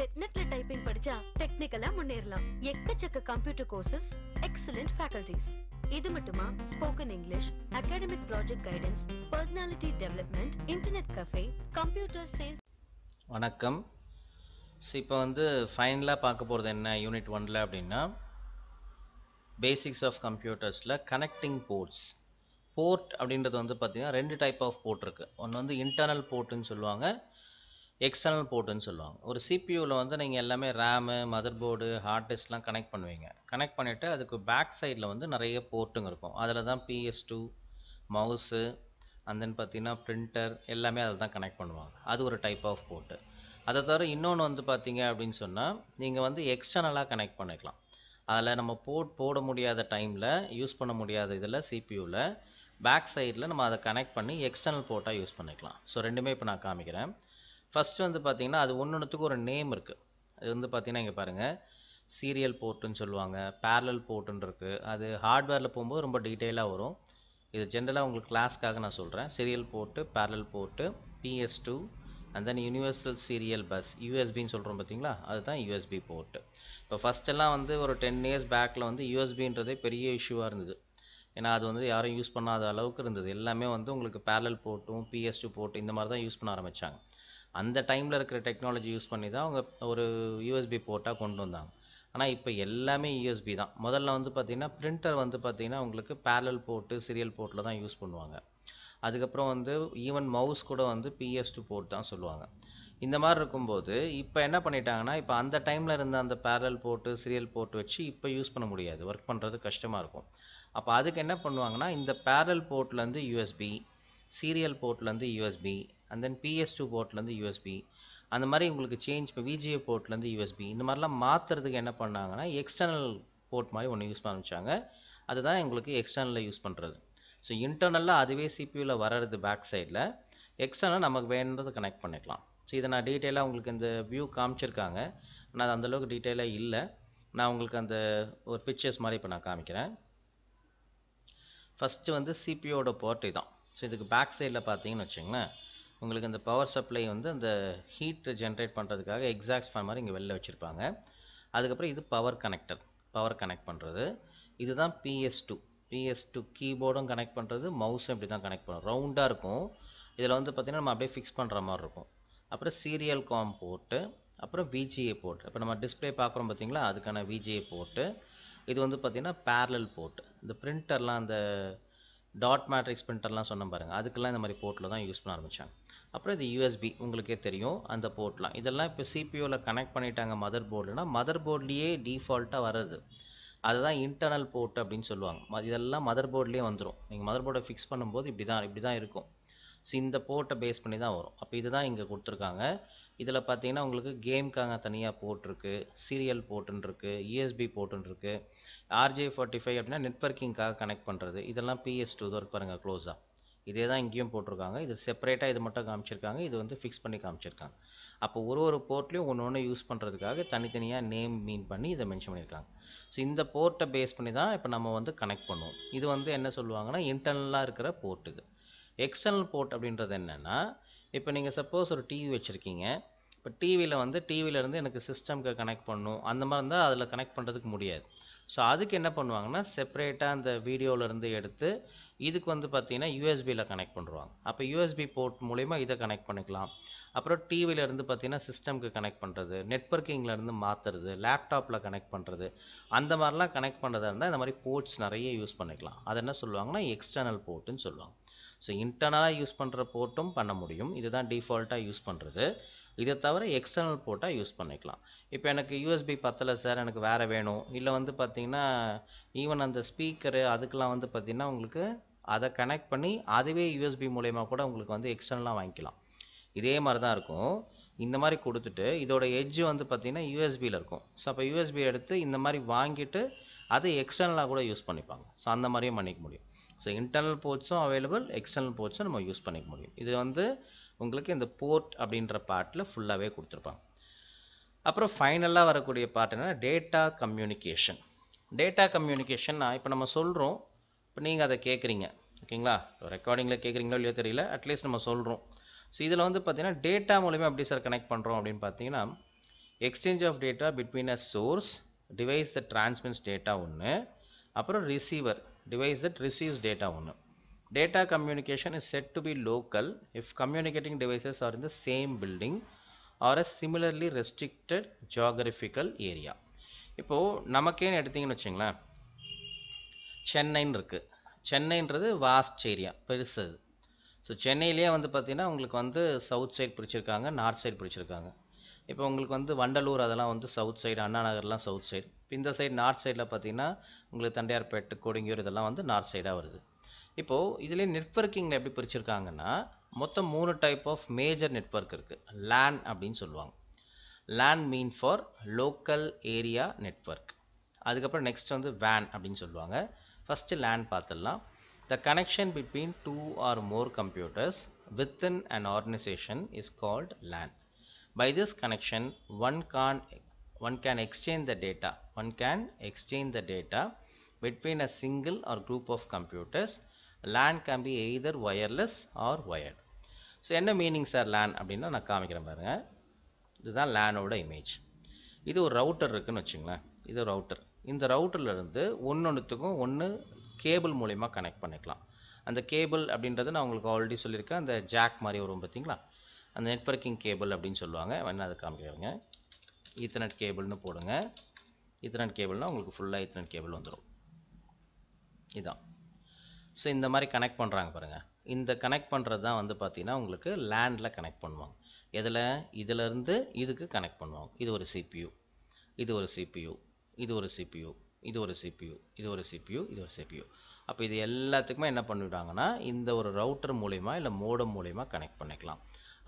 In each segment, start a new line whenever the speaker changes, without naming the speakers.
டெட்நெட்ல typing படிச்சா டெக்னிக்கலா முன்னேறலாம் எக்கச்சக்க கம்ப்யூட்டர் கோர்சஸ் எக்ஸலண்ட் ஃபேக்கல்டிஸ் இது மட்டுமா spoken English academic project guidance personality development internet cafe computer sales வணக்கம் ஸோ இப்போ வந்து ஃபைனலாக பார்க்க போகிறது என்ன யூனிட் ஒனில் அப்படின்னா பேசிக்ஸ் ஆஃப் கம்ப்யூட்டர்ஸில் கனெக்டிங் போர்ட்ஸ் போர்ட் அப்படின்றது வந்து பார்த்திங்கன்னா ரெண்டு டைப் ஆஃப் போர்ட் இருக்குது ஒன்று வந்து இன்டர்னல் போர்ட்டுன்னு சொல்லுவாங்க எக்ஸ்டர்னல் போர்ட்டுன்னு சொல்லுவாங்க ஒரு சிபியூவில் வந்து நீங்கள் எல்லாமே ரேமு மதர் போர்டு ஹார்ட் டிஸ்க்லாம் கனெக்ட் பண்ணுவீங்க கனெக்ட் பண்ணிவிட்டு அதுக்கு பேக் சைடில் வந்து நிறைய போர்ட்டுங்க இருக்கும் அதில் தான் PS two mouse and then பார்த்தீங்கன்னா ப்ரிண்டர் எல்லாமே அதில் தான் கனெக்ட் பண்ணுவாங்க அது ஒரு டைப் ஆஃப் போர்ட்டு அதை தவிர இன்னொன்று வந்து பார்த்தீங்க அப்படின்னு சொன்னால் நீங்கள் வந்து எக்ஸ்டர்னலாக கனெக்ட் பண்ணிக்கலாம் அதில் நம்ம போர்ட் போட முடியாத டைமில் யூஸ் பண்ண முடியாத இதில் சிபியூவில் பேக் சைடில் நம்ம அதை கனெக்ட் பண்ணி எக்ஸ்டர்னல் போர்ட்டாக யூஸ் பண்ணிக்கலாம் ஸோ ரெண்டுமே இப்போ நான் காமிக்கிறேன் ஃபஸ்ட்டு வந்து பார்த்தீங்கன்னா அது ஒன்று ஒன்றுத்துக்கு ஒரு நேம் இருக்குது அது வந்து பார்த்தீங்கன்னா இங்கே பாருங்கள் சீரியல் போர்ட்டுன்னு சொல்லுவாங்க பேரலல் போர்ட்டுன்னு இருக்குது அது ஹார்ட்வேரில் போகும்போது ரொம்ப டீட்டெயிலாக வரும் இது ஜென்ரலாக உங்களுக்கு கிளாஸ்க்காக நான் சொல்கிறேன் serial port parallel port PS two and then universal serial bus யூஎஸ்பின்னு சொல்கிறோம் பார்த்தீங்களா அதுதான் யூஎஸ்பி போர்ட்டு இப்போ ஃபஸ்ட்டெல்லாம் வந்து ஒரு டென் இயர்ஸ் பேக்கில் வந்து யூஎஸ்பின்றதே பெரிய இஷ்யூவாக இருந்தது ஏன்னா அது வந்து யாரும் யூஸ் பண்ணாத அளவுக்கு இருந்தது எல்லாமே வந்து உங்களுக்கு பேரல் போர்ட்டும் பிஎஸ் டூ போர்ட்டு இந்த மாதிரி தான் யூஸ் பண்ண ஆரம்பித்தாங்க அந்த டைமில் இருக்கிற டெக்னாலஜி யூஸ் பண்ணி தான் அவங்க ஒரு யூஎஸ்பி போர்ட்டாக கொண்டு வந்தாங்க ஆனால் இப்போ எல்லாமே யூஎஸ்பி தான் முதல்ல வந்து பார்த்திங்கன்னா பிரிண்டர் வந்து பார்த்திங்கன்னா உங்களுக்கு பேரல் போர்ட்டு சீரியல் போர்ட்டில் தான் யூஸ் பண்ணுவாங்க அதுக்கப்புறம் வந்து ஈவன் மவுஸ் கூட வந்து பிஎஸ் டூ போர்ட் தான் சொல்லுவாங்க இந்த மாதிரி இருக்கும்போது இப்போ என்ன பண்ணிட்டாங்கன்னா இப்போ அந்த டைமில் இருந்த அந்த பேரல் போர்ட்டு சீரியல் போர்ட் வச்சு இப்போ யூஸ் பண்ண முடியாது ஒர்க் பண்ணுறது கஷ்டமாக இருக்கும் அப்போ அதுக்கு என்ன பண்ணுவாங்கன்னா இந்த பேரல் போர்ட்லேருந்து யூஎஸ்பி சீரியல் போர்ட்லேருந்து USB and then PS two போர்ட்லேருந்து யூஎஸ்பி அந்த மாதிரி உங்களுக்கு சேஞ்ச் இப்போ விஜிஏ போர்ட்லேருந்து யூஎஸ்பி இந்த மாதிரிலாம் மாற்றுறதுக்கு என்ன பண்ணாங்கன்னா எக்ஸ்டர்னல் போர்ட் மாதிரி ஒன்று யூஸ் பண்ணிச்சாங்க அதுதான் எங்களுக்கு எக்ஸ்டர்னலில் யூஸ் பண்ணுறது ஸோ இன்டர்னலாக அதுவே சிபியூவில் வர்றது பேக் சைடில் எக்ஸ்டர்னல் நமக்கு வேணுன்றது கனெக்ட் பண்ணிக்கலாம் ஸோ இதை நான் டீட்டெயிலாக உங்களுக்கு இந்த வியூ காமிச்சிருக்காங்க ஆனால் அது அந்தளவுக்கு டீட்டெயிலாக இல்லை நான் உங்களுக்கு அந்த ஒரு பிக்சர்ஸ் மாதிரி இப்போ நான் காமிக்கிறேன் ஃபஸ்ட்டு வந்து சிபியோட போர்ட்டு தான் ஸோ இதுக்கு பேக் சைடில் பார்த்தீங்கன்னு வச்சுங்களேன் உங்களுக்கு அந்த பவர் சப்ளை வந்து அந்த ஹீட்டை ஜென்ரேட் பண்ணுறதுக்காக எக்ஸாக்ஸ் ஃபேன் மாதிரி இங்கே வெளில வச்சுருப்பாங்க அதுக்கப்புறம் இது பவர் கனெக்டர் பவர் கனெக்ட் பண்ணுறது இதுதான் பிஎஸ் டூ பிஎஸ் டூ கீபோர்டும் கனெக்ட் பண்ணுறது மவுஸும் இப்படி தான் கனெக்ட் பண்ணுறோம் ரவுண்டாக இருக்கும் இதில் வந்து பார்த்திங்கன்னா நம்ம அப்படியே ஃபிக்ஸ் பண்ணுற மாதிரி இருக்கும் அப்புறம் சீரியல் காம் போட்டு அப்புறம் விஜிஏ போர்ட் இப்போ நம்ம டிஸ்பிளே பார்க்குறோம் பார்த்திங்களா அதுக்கான விஜிஏ போர்ட்டு இது வந்து பார்த்திங்கன்னா பேரல் போர்ட் இந்த பிரிண்டர்லாம் அந்த டாட் மேட்ரிக்ஸ் பிரிண்டர்லாம் சொன்ன பாருங்கள் அதுக்கெல்லாம் இந்த மாதிரி போர்ட்டில் தான் யூஸ் பண்ண ஆரம்பித்தாங்க அப்புறம் இது யூஎஸ்பி உங்களுக்கே தெரியும் அந்த போர்ட்லாம் இதெல்லாம் இப்போ சிபியூவில் கனெக்ட் பண்ணிட்டாங்க மதர் போர்டுனா மதர் போர்ட்லேயே டிஃபால்ட்டாக வர்றது அதுதான் இன்டர்னல் போர்ட் அப்படின்னு சொல்லுவாங்க இதெல்லாம் மதர் போர்ட்லேயே வந்துடும் நீங்கள் மதர் போர்டை ஃபிக்ஸ் பண்ணும்போது இப்படி தான் இப்படி தான் இருக்கும் ஸோ இந்த போர்ட்டை பேஸ் பண்ணி தான் வரும் அப்போ இதுதான் இங்கே கொடுத்துருக்காங்க இதில் பார்த்தீங்கன்னா உங்களுக்கு கேம்க்காக தனியாக போர்ட்ருக்கு சீரியல் போர்ட்டுருக்கு யூஎஸ்பி போர்ட்டுருக்கு ஆர்ஜே ஃபார்ட்டி ஃபைவ் அப்படின்னா நெட்ஒர்க்கிங்காக கனெக்ட் பண்ணுறது இதெல்லாம் பிஎஸ் டூ தான் பாருங்கள் க்ளோஸாக இதே தான் இங்கேயும் போட்டிருக்காங்க இது செப்பரேட்டாக இது மட்டும் காமிச்சிருக்காங்க இது வந்து ஃபிக்ஸ் பண்ணி காமிச்சிருக்காங்க அப்போ ஒரு ஒரு போர்ட்லேயும் ஒன்று ஒன்று யூஸ் பண்ணுறதுக்காக தனித்தனியாக நேம் மீன் பண்ணி இதை மென்ஷன் பண்ணியிருக்காங்க ஸோ இந்த போர்ட்டை பேஸ் பண்ணி தான் இப்போ நம்ம வந்து கனெக்ட் பண்ணுவோம் இது வந்து என்ன சொல்லுவாங்கன்னா இன்டர்னலாக இருக்கிற போர்ட் இது எக்ஸ்டர்னல் போர்ட் அப்படின்றது என்னென்னா இப்போ நீங்கள் சப்போஸ் ஒரு டிவி வச்சுருக்கீங்க இப்போ டிவியில் வந்து டிவியிலேருந்து எனக்கு சிஸ்டம்க்கு கனெக்ட் பண்ணும் அந்த மாதிரி இருந்தால் அதில் கனெக்ட் பண்ணுறதுக்கு முடியாது ஸோ அதுக்கு என்ன பண்ணுவாங்கன்னா செப்பரேட்டாக அந்த வீடியோவிலேருந்து எடுத்து இதுக்கு வந்து பார்த்தீங்கன்னா யூஎஸ்பியில் கனெக்ட் பண்ணுவாங்க அப்போ யூஎஸ்பி போர்ட் மூலிமா இதை கனெக்ட் பண்ணிக்கலாம் அப்புறம் டிவியிலேருந்து பார்த்தீங்கன்னா சிஸ்டம்க்கு கனெக்ட் பண்ணுறது நெட்ஒர்க்கிங்லேருந்து மாற்றுறது லேப்டாப்பில் கனெக்ட் பண்ணுறது அந்த மாதிரிலாம் கனெக்ட் பண்ணுறதா இருந்தால் இந்த மாதிரி போர்ட்ஸ் நிறைய யூஸ் பண்ணிக்கலாம் அது என்ன சொல்லுவாங்கன்னா எக்ஸ்டர்னல் போர்ட்டுன்னு சொல்லுவாங்க ஸோ இன்டர்னலாக யூஸ் பண்ணுற போர்ட்டும் பண்ண முடியும் இதுதான் டிஃபால்ட்டாக யூஸ் பண்ணுறது இதை தவிர எக்ஸ்டர்னல் போர்ட்டாக யூஸ் பண்ணிக்கலாம் இப்போ எனக்கு யூஎஸ்பி பத்தலை சார் எனக்கு வேறு வேணும் இல்லை வந்து பார்த்திங்கன்னா ஈவன் அந்த ஸ்பீக்கரு அதுக்கெலாம் வந்து பார்த்திங்கன்னா உங்களுக்கு அதை கனெக்ட் பண்ணி அதுவே யூஎஸ்பி மூலயமா கூட உங்களுக்கு வந்து எக்ஸ்டர்னலாக வாங்கிக்கலாம் இதே மாதிரி தான் இருக்கும் இந்த மாதிரி கொடுத்துட்டு இதோட எஜ் வந்து பார்த்திங்கன்னா யூஎஸ்பியில் இருக்கும் ஸோ அப்போ யூஎஸ்பி எடுத்து இந்த மாதிரி வாங்கிட்டு அது எக்ஸ்டர்னலாக கூட யூஸ் பண்ணிப்பாங்க ஸோ அந்த மாதிரியும் பண்ணிக்க முடியும் ஸோ இன்டர்னல் போர்ட்ஸும் அவைலபிள் எக்ஸ்டர்னல் போர்ட்ஸும் நம்ம யூஸ் பண்ணிக்க முடியும் இது வந்து உங்களுக்கு இந்த போர்ட் அப்படின்ற பார்ட்டில் ஃபுல்லாகவே கொடுத்துருப்பாங்க அப்புறம் ஃபைனலாக வரக்கூடிய பார்ட் என்னென்னா டேட்டா கம்யூனிகேஷன் டேட்டா கம்யூனிகேஷன்னா இப்போ நம்ம சொல்கிறோம் இப்போ நீங்கள் அதை கேட்குறீங்க ஓகேங்களா ரெக்கார்டிங்கில் கேட்குறீங்களோ இல்லையோ தெரியல அட்லீஸ்ட் நம்ம சொல்கிறோம் ஸோ இதில் வந்து பார்த்தீங்கன்னா டேட்டா மூலயமா எப்படி சார் கனெக்ட் பண்ணுறோம் அப்படின்னு பார்த்தீங்கன்னா exchange of data between a source device the transmits data ஒன்று அப்புறம் receiver device that receives data ஒன்று data communication is said to be local if communicating devices are in the same building or a similarly restricted geographical area இப்போது நமக்கேன்னு எடுத்திங்கன்னு வச்சுங்களேன் சென்னைன்னு இருக்குது சென்னைன்றது vast area பெருசு அது so சென்னையிலேயே வந்து பார்த்திங்கன்னா உங்களுக்கு வந்து சவுத் சைடு பிடிச்சிருக்காங்க நார்த் சைடு பிடிச்சிருக்காங்க இப்போ உங்களுக்கு வந்து வண்டலூர் அதெல்லாம் வந்து சவுத் சைடு அண்ணா நகர்லாம் சவுத் சைடு இப்போ இந்த சைடு நார்த் சைடில் பார்த்தீங்கன்னா உங்களுக்கு தண்டையார்பேட்டு கொடுங்கியூர் இதெல்லாம் வந்து நார்த் சைடாக வருது இப்போது இதிலே நெட்ஒர்க்கிங்கில் எப்படி பிரிச்சிருக்காங்கன்னா மொத்தம் மூணு டைப் ஆஃப் மேஜர் நெட்ஒர்க் இருக்குது லேன் அப்படின்னு சொல்லுவாங்க LAN mean for local area network அதுக்கப்புறம் நெக்ஸ்ட் வந்து வேன் அப்படின்னு சொல்லுவாங்க ஃபஸ்ட்டு லேண்ட் பார்த்துடலாம் the connection between two or more computers within an organization is called LAN. By this connection, one can one can exchange the data. One can exchange the data between a single or group of computers. LAN can be either wireless or wired. So என்ன meaning sir LAN அப்படின்னா நான் காமிக்கிறேன் பாருங்கள் இதுதான் லேனோட image இது ஒரு router இருக்குதுன்னு வச்சுங்களேன் இது ரவுட்டர் இந்த ரவுட்டர்லேருந்து ஒன்றொன்றுத்துக்கும் ஒன்று கேபிள் மூலிமா கனெக்ட் பண்ணிக்கலாம் அந்த கேபிள் அப்படின்றது நான் உங்களுக்கு ஆல்ரெடி சொல்லியிருக்கேன் அந்த ஜாக் மாதிரி வரும் பார்த்தீங்களா அந்த நெட்ஒர்க்கிங் கேபிள் அப்படின்னு சொல்லுவாங்க வேணால் அதை காமிக்கிறேங்க ஈத்தர்நெட் கேபிள்னு போடுங்க ஈத்தர்நெட் கேபிள்னால் உங்களுக்கு ஃபுல்லாக ஈத்தர்நெட் கேபிள் வந்துடும் இதான் ஸோ இந்த மாதிரி கனெக்ட் பண்ணுறாங்க பாருங்கள் இந்த கனெக்ட் பண்ணுறது தான் வந்து பார்த்திங்கன்னா உங்களுக்கு லேண்டில் கனெக்ட் பண்ணுவாங்க எதில் இதிலேருந்து இதுக்கு கனெக்ட் பண்ணுவாங்க இது ஒரு சிபியூ இது ஒரு சிபியூ இது ஒரு சிபியு இது ஒரு சிபியு இது ஒரு சிபியு இது ஒரு சிபியு அப்போ இது எல்லாத்துக்குமே என்ன பண்ணிவிட்டாங்கன்னா இந்த ஒரு ரவுட்டர் மூலயமா இல்லை மோடம் மூலயமா கனெக்ட் பண்ணிக்கலாம்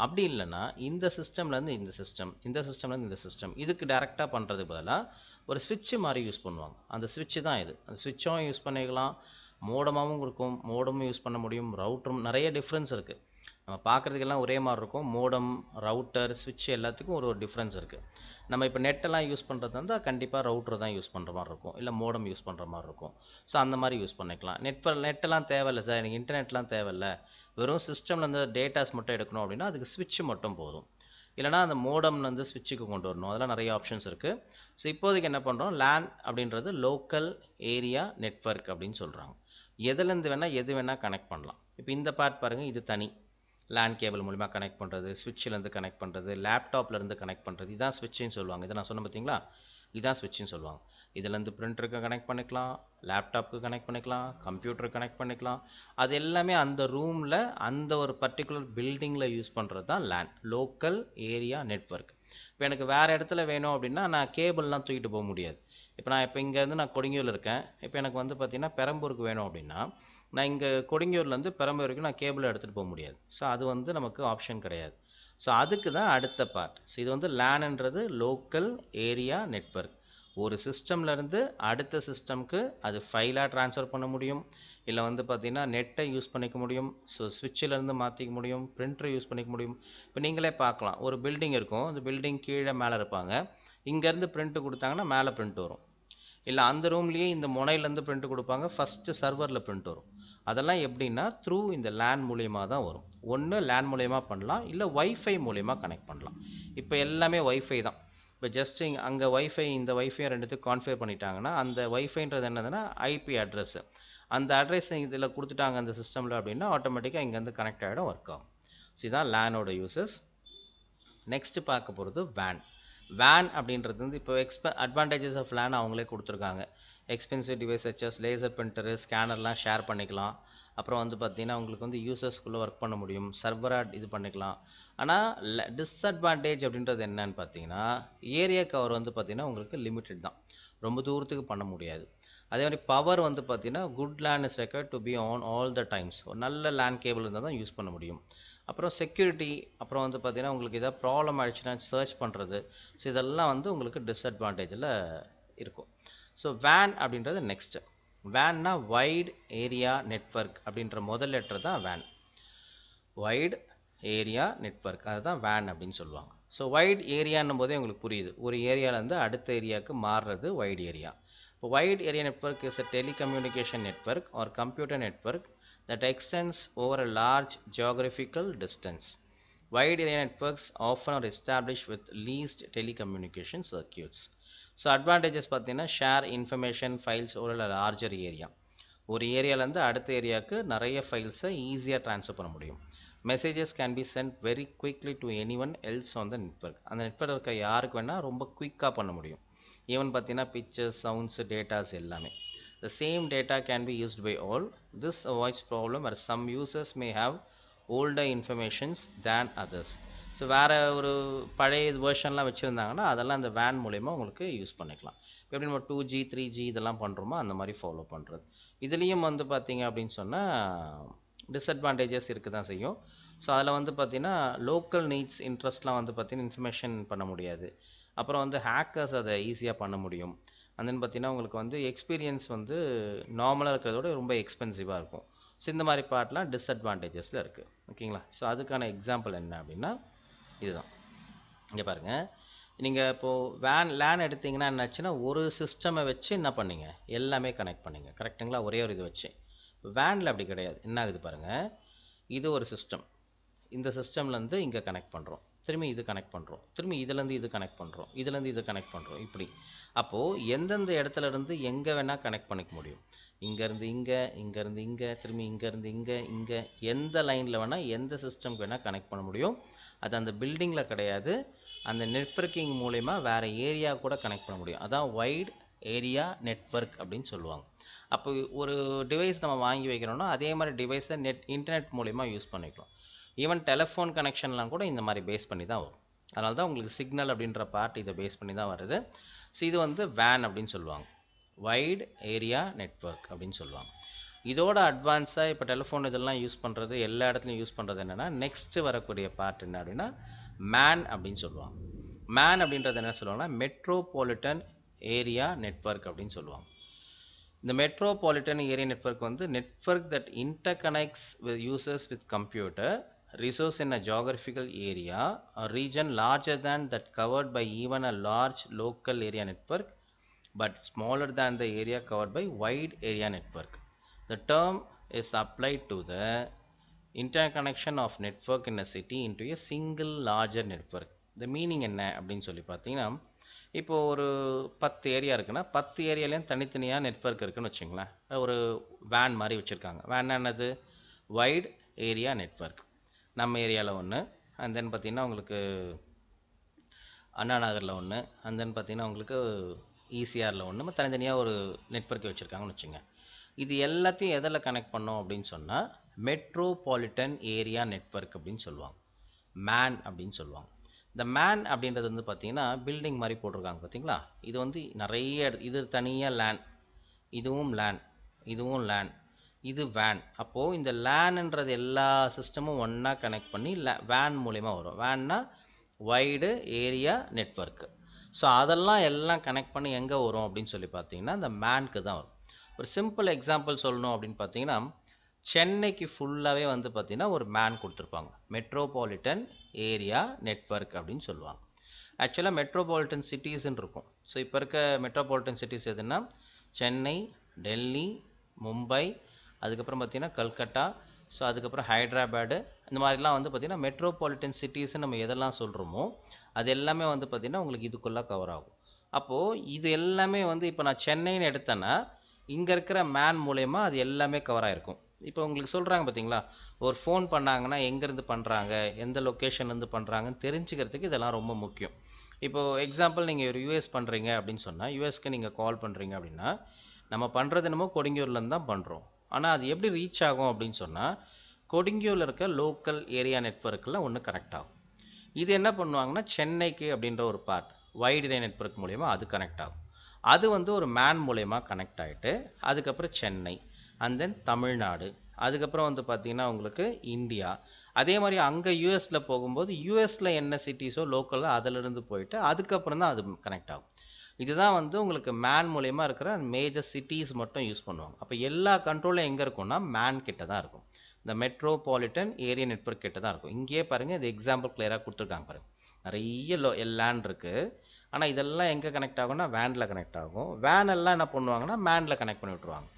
அப்படி இல்லைன்னா இந்த சிஸ்டம்லேருந்து இந்த சிஸ்டம் இந்த சிஸ்டம்லேருந்து இந்த சிஸ்டம் இதுக்கு டேரெக்டாக பண்ணுறது பதிலாக ஒரு ஸ்விட்சு மாதிரி யூஸ் பண்ணுவாங்க அந்த ஸ்விட்சு தான் இது அந்த ஸ்விட்சும் யூஸ் பண்ணிக்கலாம் மோடமாகவும் இருக்கும் மோடமும் யூஸ் பண்ண முடியும் ரவுட்டரும் நிறைய டிஃப்ரென்ஸ் இருக்குது நம்ம பார்க்குறதுக்கெல்லாம் ஒரே மாதிரி இருக்கும் மோடம் ரவுட்டர் ஸ்விட்ச் எல்லாத்துக்கும் ஒரு ஒரு டிஃப்ரென்ஸ் இருக்குது நம்ம இப்போ நெட்டெல்லாம் யூஸ் பண்ணுறது வந்து கண்டிப்பாக ரவுட்ரு தான் யூஸ் பண்ணுற மாதிரி இருக்கும் இல்லை மோடம் யூஸ் பண்ணுற மாதிரி இருக்கும் ஸோ அந்த மாதிரி யூஸ் பண்ணிக்கலாம் நெட் நெட்டெல்லாம் தேவையில்லை சார் எனக்கு இன்டர்நெட்லாம் தேவையில்ல வெறும் சிஸ்டமில் இருந்து டேட்டாஸ் மட்டும் எடுக்கணும் அப்படின்னா அதுக்கு ஸ்விட்ச் மட்டும் போதும் இல்லைனா அந்த மோடம்னு வந்து ஸ்விட்சுக்கு கொண்டு வரணும் அதெல்லாம் நிறைய ஆப்ஷன்ஸ் இருக்குது ஸோ இப்போதைக்கு என்ன பண்ணுறோம் லேன் அப்படின்றது லோக்கல் ஏரியா நெட்ஒர்க் அப்படின்னு சொல்கிறாங்க எதுலேருந்து வேணால் எது வேணால் கனெக்ட் பண்ணலாம் இப்போ இந்த பார்ட் பாருங்கள் இது தனி லேண்ட் கேபிள் மூலிமா கனெக்ட் பண்ணுறது சுவிட்சிலேருந்து கனெக்ட் பண்ணுறது லேப்டாப்லேருந்து கனெக்ட் பண்ணுறது இதான் ஸ்விட்சுன்னு சொல்லுவாங்க இதை நான் சொன்ன பார்த்தீங்களா இதான் ஸ்விட்சுன்னு சொல்லுவாங்க இதுலேருந்து பிரிண்டருக்கு கனெக்ட் பண்ணிக்கலாம் லேப்டாப்க்கு கனெக்ட் பண்ணிக்கலாம் கம்ப்யூட்டருக்கு கனெக்ட் பண்ணிக்கலாம் அது எல்லாமே அந்த ரூமில் அந்த ஒரு பர்டிகுலர் பில்டிங்கில் யூஸ் பண்ணுறது தான் லேண்ட் லோக்கல் ஏரியா நெட்ஒர்க் இப்போ எனக்கு வேறு இடத்துல வேணும் அப்படின்னா நான் கேபிள்லாம் தூக்கிட்டு போக முடியாது இப்போ நான் இப்போ இங்கேருந்து நான் கொடுங்கியூரில் இருக்கேன் இப்போ எனக்கு வந்து பார்த்திங்கன்னா பெரம்பூருக்கு வேணும் அப்படின்னா நான் இங்கே கொடுங்கியூர்லேருந்து பெரம்பு வரைக்கும் நான் கேபிளை எடுத்துகிட்டு போக முடியாது ஸோ அது வந்து நமக்கு ஆப்ஷன் கிடையாது ஸோ அதுக்கு தான் அடுத்த பார்ட் ஸோ இது வந்து லேனுன்றது லோக்கல் ஏரியா நெட்ஒர்க் ஒரு சிஸ்டம்லேருந்து அடுத்த சிஸ்டம்க்கு அது ஃபைலாக ட்ரான்ஸ்ஃபர் பண்ண முடியும் இல்லை வந்து பார்த்திங்கன்னா நெட்டை யூஸ் பண்ணிக்க முடியும் ஸோ ஸ்விட்சிலேருந்து மாற்றிக்க முடியும் பிரிண்டரை யூஸ் பண்ணிக்க முடியும் இப்போ நீங்களே பார்க்கலாம் ஒரு பில்டிங் இருக்கும் அந்த பில்டிங் கீழே மேலே இருப்பாங்க இங்கேருந்து பிரிண்ட்டு கொடுத்தாங்கன்னா மேலே பிரிண்ட் வரும் இல்லை அந்த ரூம்லேயே இந்த முனையிலேருந்து பிரிண்ட் கொடுப்பாங்க ஃபஸ்ட்டு சர்வரில் பிரிண்ட் வரும் அதெல்லாம் எப்படின்னா த்ரூ இந்த லேண்ட் மூலியமாக தான் வரும் ஒன்று லேண்ட் மூலியமாக பண்ணலாம் இல்லை ஒய்ஃபை மூலியமாக கனெக்ட் பண்ணலாம் இப்போ எல்லாமே ஒய்ஃபை தான் இப்போ ஜஸ்ட் இங்கே அங்கே ஒய்ஃபை இந்த ஒய்ஃபை ரெண்டுத்துக்கு கான்ஃபேர் பண்ணிட்டாங்கன்னா அந்த ஒய்ஃபைன்றது என்னதுன்னா ஐபி அட்ரஸ்ஸு அந்த அட்ரஸ் இதில் கொடுத்துட்டாங்க அந்த சிஸ்டமில் அப்படின்னா ஆட்டோமேட்டிக்காக இங்கேருந்து கனெக்ட் ஆகிடும் ஒர்க் ஆகும் ஸோ இதுதான் லேனோட யூசஸ் நெக்ஸ்ட்டு பார்க்க போகிறது வேன் வேன் அப்படின்றது வந்து இப்போ எக்ஸ்ப அட்வான்டேஜஸ் ஆஃப் லேன் அவங்களே கொடுத்துருக்காங்க expensive device such as laser printer ஸ்கேனர்லாம் ஷேர் பண்ணிக்கலாம் அப்புறம் வந்து பார்த்திங்கன்னா உங்களுக்கு வந்து யூசர்ஸ்குள்ளே ஒர்க் பண்ண முடியும் சர்வராக இது பண்ணிக்கலாம் ஆனால் டிஸ்அட்வான்டேஜ் அப்படின்றது என்னன்னு பார்த்தீங்கன்னா ஏரியா கவர் வந்து பார்த்திங்கன்னா உங்களுக்கு லிமிட்டட் தான் ரொம்ப தூரத்துக்கு பண்ண முடியாது அதே மாதிரி பவர் வந்து பார்த்திங்கன்னா good LAN is required to be on all the times ஒரு நல்ல லேண்ட் கேபிள் இருந்தால் தான் யூஸ் பண்ண முடியும் அப்புறம் செக்யூரிட்டி அப்புறம் வந்து பார்த்திங்கன்னா உங்களுக்கு எதாவது ப்ராப்ளம் ஆகிடுச்சுன்னா சர்ச் பண்ணுறது ஸோ இதெல்லாம் வந்து உங்களுக்கு டிஸ்அட்வான்டேஜில் இருக்கும் ஸோ வேன் அப்படின்றது நெக்ஸ்ட் வேன்னா வைடு ஏரியா நெட்ஒர்க் அப்படின்ற முதல் லெட்டர் தான் வேன் வைடு ஏரியா நெட்ஒர்க் அதுதான் வேன் அப்படின்னு சொல்லுவாங்க ஸோ வைட் ஏரியான்னும் போதே உங்களுக்கு புரியுது ஒரு ஏரியாவிலேருந்து அடுத்த ஏரியாவுக்கு மாறுறது வைட் ஏரியா இப்போ wide area network is a telecommunication network or computer network that extends over a large geographical distance wide area networks often are established with leased telecommunication circuits. So advantages பார்த்தீங்கன்னா share information files ஒரு larger area ஒரு ஏரியாவிலேருந்து அடுத்த ஏரியாவுக்கு நிறைய ஃபைல்ஸை ஈஸியாக transfer பண்ண முடியும் messages can be sent very quickly to anyone else on the network அந்த நெட்ஒர்க் இருக்க யாருக்கு வேணால் ரொம்ப குயிக்காக பண்ண முடியும் ஈவன் பார்த்தீங்கன்னா பிக்சர்ஸ் சவுண்ட்ஸு டேட்டாஸ் எல்லாமே the same data can be used by all this voice problem are some users may have older informations than others so வேறு ஒரு பழைய வேர்ஷன்லாம் வச்சுருந்தாங்கன்னா அதெல்லாம் அந்த வேன் மூலிமா உங்களுக்கு யூஸ் பண்ணிக்கலாம் எப்படி நம்ம டூ ஜி த்ரீ ஜி இதெல்லாம் பண்ணுறோமோ அந்த மாதிரி ஃபாலோ பண்ணுறது இதுலேயும் வந்து பார்த்திங்க அப்படின்னு சொன்னால் டிஸ்அட்வான்டேஜஸ் இருக்க தான் செய்யும் ஸோ அதில் வந்து பார்த்திங்கன்னா லோக்கல் நீட்ஸ் இன்ட்ரெஸ்ட்லாம் வந்து பார்த்திங்கன்னா இன்ஃபர்மேஷன் பண்ண முடியாது அப்புறம் வந்து ஹேக்கர்ஸ் அதை ஈஸியாக பண்ண முடியும் அண்ட் பார்த்திங்கன்னா உங்களுக்கு வந்து எக்ஸ்பீரியன்ஸ் வந்து நார்மலாக இருக்கிறதோட ரொம்ப எக்ஸ்பென்சிவாக இருக்கும் ஸோ இந்த மாதிரி பார்ட்லாம் டிஸ்அட்வான்டேஜஸில் இருக்குது ஓகேங்களா ஸோ அதுக்கான எக்ஸாம்பிள் என்ன அப்படின்னா இதுதான் இங்கே பாருங்கள் நீங்கள் இப்போது வேன் லேன் எடுத்தீங்கன்னா என்னாச்சுன்னா ஒரு சிஸ்டமை வச்சு என்ன பண்ணீங்க எல்லாமே கனெக்ட் பண்ணுங்க கரெக்டுங்களா ஒரே ஒரு இது வச்சு வேனில் அப்படி கிடையாது என்ன ஆகுது பாருங்கள் இது ஒரு சிஸ்டம் இந்த சிஸ்டம்லேருந்து இங்கே கனெக்ட் பண்ணுறோம் திரும்பி இது கனெக்ட் பண்ணுறோம் திரும்பி இதுலேருந்து இது கனெக்ட் பண்ணுறோம் இதுலேருந்து இது கனெக்ட் பண்ணுறோம் இப்படி அப்போது எந்தெந்த இடத்துல இருந்து எங்கே வேணால் கனெக்ட் பண்ணிக்க முடியும் இங்கேருந்து இங்கே இங்கேருந்து இங்கே திரும்பி இங்கேருந்து இங்கே இங்கே எந்த லைனில் வேணால் எந்த சிஸ்டம்க்கு வேணால் கனெக்ட் பண்ண முடியும் அது அந்த பில்டிங்கில் கிடையாது அந்த நெட்ஒர்க்கிங் மூலிமா வேறு ஏரியா கூட கனெக்ட் பண்ண முடியும் அதான் வைட் ஏரியா நெட்ஒர்க் அப்படின்னு சொல்லுவாங்க அப்போ ஒரு டிவைஸ் நம்ம வாங்கி வைக்கிறோன்னா அதே மாதிரி டிவைஸை நெட் இன்டர்நெட் மூலிமா யூஸ் பண்ணிக்கலாம் ஈவன் டெலஃபோன் கனெக்ஷன்லாம் கூட இந்த மாதிரி பேஸ் பண்ணி தான் வரும் அதனால தான் உங்களுக்கு சிக்னல் அப்படின்ற பார்ட் இதை பேஸ் பண்ணி தான் வருது ஸோ இது வந்து வேன் அப்படின்னு சொல்லுவாங்க வைட் ஏரியா நெட்ஒர்க் அப்படின்னு சொல்லுவாங்க இதோட அட்வான்ஸாக இப்போ டெலிஃபோன் இதெல்லாம் யூஸ் பண்ணுறது எல்லா இடத்துலையும் யூஸ் பண்ணுறது என்னென்னா நெக்ஸ்ட்டு வரக்கூடிய பார்ட் என்ன அப்படின்னா மேன் அப்படின்னு சொல்லுவாங்க மேன் அப்படின்றது என்ன சொல்லுவாங்கன்னா மெட்ரோபாலிட்டன் ஏரியா நெட்ஒர்க் அப்படின்னு சொல்லுவாங்க இந்த மெட்ரோபாலிட்டன் ஏரியா நெட்ஒர்க் வந்து network that interconnects with users with computer resource in a geographical area region larger than that covered by even a large local area network but smaller than the area covered by wide area network The term is applied to the interconnection of network in a city into a single larger network. The meaning என்ன அப்படின்னு சொல்லி பார்த்தீங்கன்னா இப்போ ஒரு பத்து area இருக்குன்னா பத்து ஏரியாலையும் தனித்தனியாக நெட்ஒர்க் இருக்குன்னு வச்சுங்களேன் ஒரு வேன் மாதிரி வச்சுருக்காங்க வேன் என்னது வைட் ஏரியா நெட்ஒர்க் நம்ம ஏரியாவில் ஒன்று அண்ட் தென் பார்த்திங்கன்னா உங்களுக்கு அண்ணா நகரில் ஒன்று அண்ட் தென் பார்த்திங்கன்னா உங்களுக்கு ஈசிஆரில் e ஒன்று தனித்தனியாக ஒரு நெட்ஒர்க் வச்சுருக்காங்கன்னு வச்சுங்க இது எல்லாத்தையும் எதில் கனெக்ட் பண்ணோம் அப்படின்னு சொன்னால் மெட்ரோபாலிட்டன் ஏரியா நெட்ஒர்க் அப்படின்னு சொல்லுவாங்க மேன் அப்படின்னு சொல்லுவாங்க இந்த மேன் அப்படின்றது வந்து பார்த்திங்கன்னா பில்டிங் மாதிரி போட்டிருக்காங்க பார்த்தீங்களா இது வந்து நிறைய இது தனியாக லேன் இதுவும் லேன் இதுவும் லேன் இது வேன் அப்போது இந்த லேனுன்றது எல்லா சிஸ்டமும் ஒன்றா கனெக்ட் பண்ணி லே வேன் மூலிமா வரும் வேன்னா வைடு ஏரியா நெட்ஒர்க்கு ஸோ அதெல்லாம் எல்லாம் கனெக்ட் பண்ணி எங்கே வரும் அப்படின்னு சொல்லி பார்த்தீங்கன்னா இந்த மேனுக்கு தான் வரும் ஒரு சிம்பிள் எக்ஸாம்பிள் சொல்லணும் அப்படின்னு பார்த்தீங்கன்னா சென்னைக்கு ஃபுல்லாகவே வந்து பார்த்திங்கன்னா ஒரு மேன் கொடுத்துருப்பாங்க மெட்ரோபாலிட்டன் ஏரியா நெட்ஒர்க் அப்படின்னு சொல்லுவாங்க ஆக்சுவலாக மெட்ரோபாலிட்டன் சிட்டிஸ்ன்னு இருக்கும் ஸோ இப்போ இருக்க மெட்ரோபாலிட்டன் சிட்டிஸ் எதுன்னா சென்னை டெல்லி மும்பை அதுக்கப்புறம் பார்த்திங்கன்னா கல்கட்டா ஸோ அதுக்கப்புறம் ஹைதராபாடு இந்த மாதிரிலாம் வந்து பார்த்திங்கன்னா மெட்ரோபாலிட்டன் சிட்டிஸ்ன்னு நம்ம எதெல்லாம் சொல்கிறோமோ அது எல்லாமே வந்து பார்த்திங்கன்னா உங்களுக்கு இதுக்குள்ளே கவர் ஆகும் அப்போது இது எல்லாமே வந்து இப்போ நான் சென்னைன்னு எடுத்தேன்னா இங்கே இருக்கிற மேன் மூலயமா அது எல்லாமே கவர் ஆகிருக்கும் இப்போ உங்களுக்கு சொல்கிறாங்க பார்த்தீங்களா ஒரு ஃபோன் பண்ணாங்கன்னா எங்கேருந்து பண்ணுறாங்க எந்த லொக்கேஷன்லேருந்து பண்ணுறாங்கன்னு தெரிஞ்சுக்கிறதுக்கு இதெல்லாம் ரொம்ப முக்கியம் இப்போது எக்ஸாம்பிள் நீங்கள் ஒரு யூஎஸ் பண்ணுறீங்க அப்படின்னு சொன்னால் யூஎஸ்க்கு நீங்கள் கால் பண்ணுறீங்க அப்படின்னா நம்ம பண்ணுறது என்னமோ கொடுங்கியூர்லேருந்து தான் பண்ணுறோம் ஆனால் அது எப்படி ரீச் ஆகும் அப்படின்னு சொன்னால் கொடுங்கியூரில் இருக்க லோக்கல் ஏரியா நெட்ஒர்க்கில் ஒன்று கனெக்ட் ஆகும் இது என்ன பண்ணுவாங்கன்னா சென்னைக்கு அப்படின்ற ஒரு பார்ட் வைடு நெட்ஒர்க் மூலயமா அது கனெக்ட் ஆகும் அது வந்து ஒரு மேன் மூலயமா கனெக்ட் ஆகிட்டு அதுக்கப்புறம் சென்னை அண்ட் தென் தமிழ்நாடு அதுக்கப்புறம் வந்து பார்த்தீங்கன்னா உங்களுக்கு இந்தியா அதே மாதிரி அங்கே யூஎஸில் போகும்போது யூஎஸில் என்ன சிட்டிஸோ லோக்கலில் அதிலிருந்து போயிட்டு அதுக்கப்புறம் தான் அது கனெக்ட் ஆகும் இதுதான் வந்து உங்களுக்கு மேன் மூலயமா இருக்கிற மேஜர் சிட்டிஸ் மட்டும் யூஸ் பண்ணுவாங்க அப்போ எல்லா கண்ட்ரோலும் எங்கே இருக்கும்னா மேன் கிட்ட தான் இருக்கும் இந்த மெட்ரோபாலிட்டன் ஏரியா நெட்ஒர்க் கிட்ட தான் இருக்கும் இங்கேயே பாருங்கள் இது எக்ஸாம்பிள் கிளியராக கொடுத்துருக்காங்க பாருங்கள் நிறைய லோ லேண்ட் இருக்குது ஆனால் இதெல்லாம் எங்கே கனெக்ட் ஆகும்னா வேனில் கனெக்ட் ஆகும் வேனெல்லாம் என்ன பண்ணுவாங்கன்னா மேனில் கனெக்ட் பண்ணி விட்ருவாங்க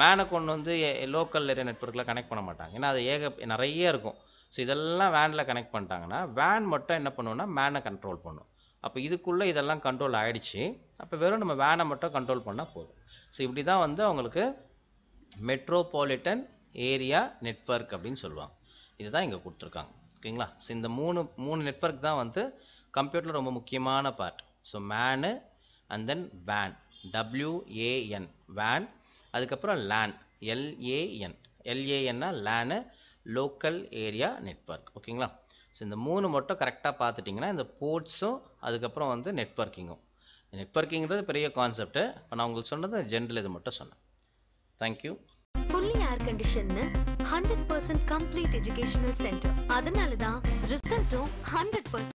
மேனை கொண்டு வந்து லோக்கல் ஏரியா நெட்ஒர்க்கில் கனெக்ட் பண்ண மாட்டாங்க ஏன்னா அது ஏக நிறைய இருக்கும் ஸோ இதெல்லாம் வேனில் கனெக்ட் பண்ணிட்டாங்கன்னா வேன் மட்டும் என்ன பண்ணுவோம்னா மேனை கண்ட்ரோல் பண்ணும் அப்போ இதுக்குள்ளே இதெல்லாம் கண்ட்ரோல் ஆகிடுச்சு அப்போ வெறும் நம்ம வேனை மட்டும் கண்ட்ரோல் பண்ணால் போதும் ஸோ இப்படி தான் வந்து அவங்களுக்கு மெட்ரோபாலிட்டன் ஏரியா நெட்ஒர்க் அப்படின்னு சொல்லுவாங்க இதுதான் இங்கே கொடுத்துருக்காங்க ஓகேங்களா ஸோ இந்த மூணு மூணு நெட்ஒர்க் தான் வந்து கம்ப்யூட்டரில் ரொம்ப முக்கியமான part so menu and then van WAN van அதுக்கப்புறம் lane LAN எல்ஏஎன்னா LAN local area network ஓகேங்களா ஸோ இந்த மூணு மட்டும் கரெக்டாக பார்த்துட்டிங்கன்னா இந்த போர்ட்ஸும் அதுக்கப்புறம் வந்து நெட்ஒர்க்கிங்கும் நெட்ஒர்க்கிங்கிறது பெரிய கான்செப்ட் இப்போ நான் உங்களுக்கு சொன்னது ஜென்ரல் இது மட்டும் சொன்னேன் thank you fully air condition hundred percent complete educational centre அதனால தான் ரிசல்ட்டும் ஹண்ட்ரட் பர்சன்ட்